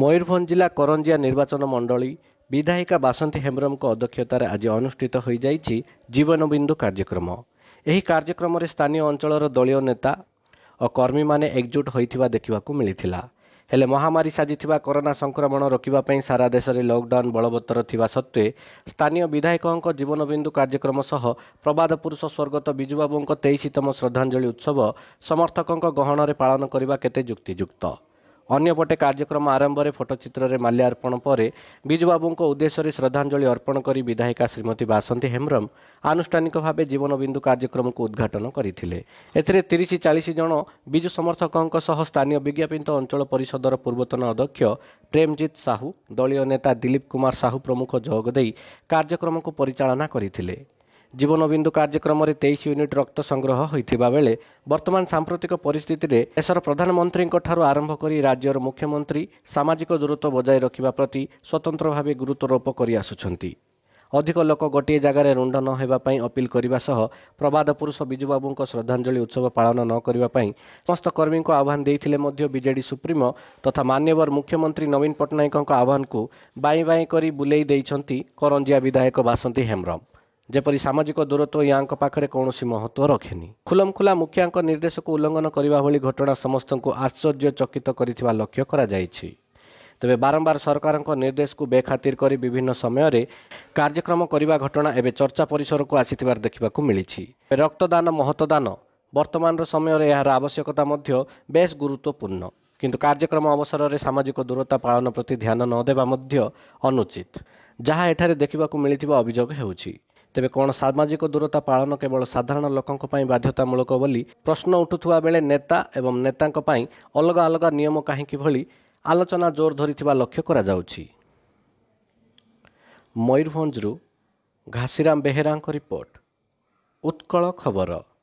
ମୟୂରଭଞ୍ଜ ଜିଲ୍ଲା କରଞ୍ଜିଆ ନିର୍ବାଚନ ମଣ୍ଡଳୀ ବିଧାୟିକା ବାସନ୍ତୀ ହେମ୍ରମଙ୍କ ଅଧ୍ୟକ୍ଷତାରେ ଆଜି ଅନୁଷ୍ଠିତ ହୋଇଯାଇଛି ଜୀବନବିନ୍ଦୁ କାର୍ଯ୍ୟକ୍ରମ ଏହି କାର୍ଯ୍ୟକ୍ରମରେ ସ୍ଥାନୀୟ ଅଞ୍ଚଳର ଦଳୀୟ ନେତା ଓ କର୍ମୀମାନେ ଏକଜୁଟ ହୋଇଥିବା ଦେଖିବାକୁ ମିଳିଥିଲା ହେଲେ ମହାମାରୀ ସାଜିଥିବା କରୋନା ସଂକ୍ରମଣ ରୋକିବା ପାଇଁ ସାରା ଦେଶରେ ଲକ୍ଡାଉନ୍ ବଳବତ୍ତର ଥିବା ସତ୍ତ୍ୱେ ସ୍ଥାନୀୟ ବିଧାୟକଙ୍କ ଜୀବନବିନ୍ଦୁ କାର୍ଯ୍ୟକ୍ରମ ସହ ପ୍ରବାଦ ପୁରୁଷ ସ୍ୱର୍ଗତ ବିଜୁବାବୁଙ୍କ ତେଇଶତମ ଶ୍ରଦ୍ଧାଞ୍ଜଳି ଉତ୍ସବ ସମର୍ଥକଙ୍କ ଗହଣରେ ପାଳନ କରିବା କେତେ ଯୁକ୍ତିଯୁକ୍ତ ଅନ୍ୟପଟେ କାର୍ଯ୍ୟକ୍ରମ ଆରମ୍ଭରେ ଫଟୋଚିତ୍ରରେ ମାଲ୍ୟାର୍ପଣ ପରେ ବିଜୁବାବୁଙ୍କ ଉଦ୍ଦେଶ୍ୟରେ ଶ୍ରଦ୍ଧାଞ୍ଜଳି ଅର୍ପଣ କରି ବିଧାୟିକା ଶ୍ରୀମତୀ ବାସନ୍ତୀ ହେମ୍ରମ ଆନୁଷ୍ଠାନିକ ଭାବେ ଜୀବନବିନ୍ଦୁ କାର୍ଯ୍ୟକ୍ରମକୁ ଉଦ୍ଘାଟନ କରିଥିଲେ ଏଥିରେ ତିରିଶ ଚାଳିଶ ଜଣ ବିଜୁ ସମର୍ଥକଙ୍କ ସହ ସ୍ଥାନୀୟ ବିଜ୍ଞାପିତ ଅଞ୍ଚଳ ପରିଷଦର ପୂର୍ବତନ ଅଧ୍ୟକ୍ଷ ପ୍ରେମଜିତ ସାହୁ ଦଳୀୟ ନେତା ଦିଲୀପ କୁମାର ସାହୁ ପ୍ରମୁଖ ଯୋଗ ଦେଇ କାର୍ଯ୍ୟକ୍ରମକୁ ପରିଚାଳନା କରିଥିଲେ ଜୀବନବିନ୍ଦୁ କାର୍ଯ୍ୟକ୍ରମରେ ତେଇଶ ୟୁନିଟ୍ ରକ୍ତ ସଂଗ୍ରହ ହୋଇଥିବା ବେଳେ ବର୍ତ୍ତମାନ ସାମ୍ପ୍ରତିକ ପରିସ୍ଥିତିରେ ଦେଶର ପ୍ରଧାନମନ୍ତ୍ରୀଙ୍କଠାରୁ ଆରମ୍ଭ କରି ରାଜ୍ୟର ମୁଖ୍ୟମନ୍ତ୍ରୀ ସାମାଜିକ ଦୂରତ୍ୱ ବଜାୟ ରଖିବା ପ୍ରତି ସ୍ୱତନ୍ତ୍ର ଭାବେ ଗୁରୁତ୍ୱାରୋପ କରିଆସୁଛନ୍ତି ଅଧିକ ଲୋକ ଗୋଟିଏ ଜାଗାରେ ରୁଣ୍ଡ ନ ହେବା ପାଇଁ ଅପିଲ କରିବା ସହ ପ୍ରବାଦ ପୁରୁଷ ବିଜୁବାବୁଙ୍କ ଶ୍ରଦ୍ଧାଞ୍ଜଳି ଉତ୍ସବ ପାଳନ ନ କରିବା ପାଇଁ ସମସ୍ତ କର୍ମୀଙ୍କୁ ଆହ୍ୱାନ ଦେଇଥିଲେ ମଧ୍ୟ ବିଜେଡି ସୁପ୍ରିମୋ ତଥା ମାନ୍ୟବର ମୁଖ୍ୟମନ୍ତ୍ରୀ ନବୀନ ପଟ୍ଟନାୟକଙ୍କ ଆହ୍ୱାନକୁ ବାଇଁ ବାଇଁ କରି ବୁଲେଇ ଦେଇଛନ୍ତି କରଞ୍ଜିଆ ବିଧାୟକ ବାସନ୍ତୀ ହେମ୍ରମ ଯେପରି ସାମାଜିକ ଦୂରତ୍ୱ ୟାଙ୍କ ପାଖରେ କୌଣସି ମହତ୍ତ୍ୱ ରଖେନି ଖୁଲମଖୁଲା ମୁଖିଆଙ୍କ ନିର୍ଦ୍ଦେଶକୁ ଉଲ୍ଲଂଘନ କରିବା ଭଳି ଘଟଣା ସମସ୍ତଙ୍କୁ ଆଶ୍ଚର୍ଯ୍ୟଚକିତ କରିଥିବା ଲକ୍ଷ୍ୟ କରାଯାଇଛି ତେବେ ବାରମ୍ବାର ସରକାରଙ୍କ ନିର୍ଦ୍ଦେଶକୁ ବେଖାତିର କରି ବିଭିନ୍ନ ସମୟରେ କାର୍ଯ୍ୟକ୍ରମ କରିବା ଘଟଣା ଏବେ ଚର୍ଚ୍ଚା ପରିସରକୁ ଆସିଥିବାର ଦେଖିବାକୁ ମିଳିଛି ରକ୍ତଦାନ ମହତଦାନ ବର୍ତ୍ତମାନର ସମୟରେ ଏହାର ଆବଶ୍ୟକତା ମଧ୍ୟ ବେଶ୍ ଗୁରୁତ୍ୱପୂର୍ଣ୍ଣ କିନ୍ତୁ କାର୍ଯ୍ୟକ୍ରମ ଅବସରରେ ସାମାଜିକ ଦୂରତା ପାଳନ ପ୍ରତି ଧ୍ୟାନ ନ ଦେବା ମଧ୍ୟ ଅନୁଚିତ ଯାହା ଏଠାରେ ଦେଖିବାକୁ ମିଳିଥିବା ଅଭିଯୋଗ ହେଉଛି ତେବେ କ'ଣ ସାମାଜିକ ଦୂରତା ପାଳନ କେବଳ ସାଧାରଣ ଲୋକଙ୍କ ପାଇଁ ବାଧ୍ୟତାମୂଳକ ବୋଲି ପ୍ରଶ୍ନ ଉଠୁଥିବା ବେଳେ ନେତା ଏବଂ ନେତାଙ୍କ ପାଇଁ ଅଲଗା ଅଲଗା ନିୟମ କାହିଁକି ଭଳି ଆଲୋଚନା ଜୋର ଧରିଥିବା ଲକ୍ଷ୍ୟ କରାଯାଉଛି ମୟୂରଭଞ୍ଜରୁ ଘାସିରାମ ବେହେରାଙ୍କ ରିପୋର୍ଟ ଉତ୍କଳ ଖବର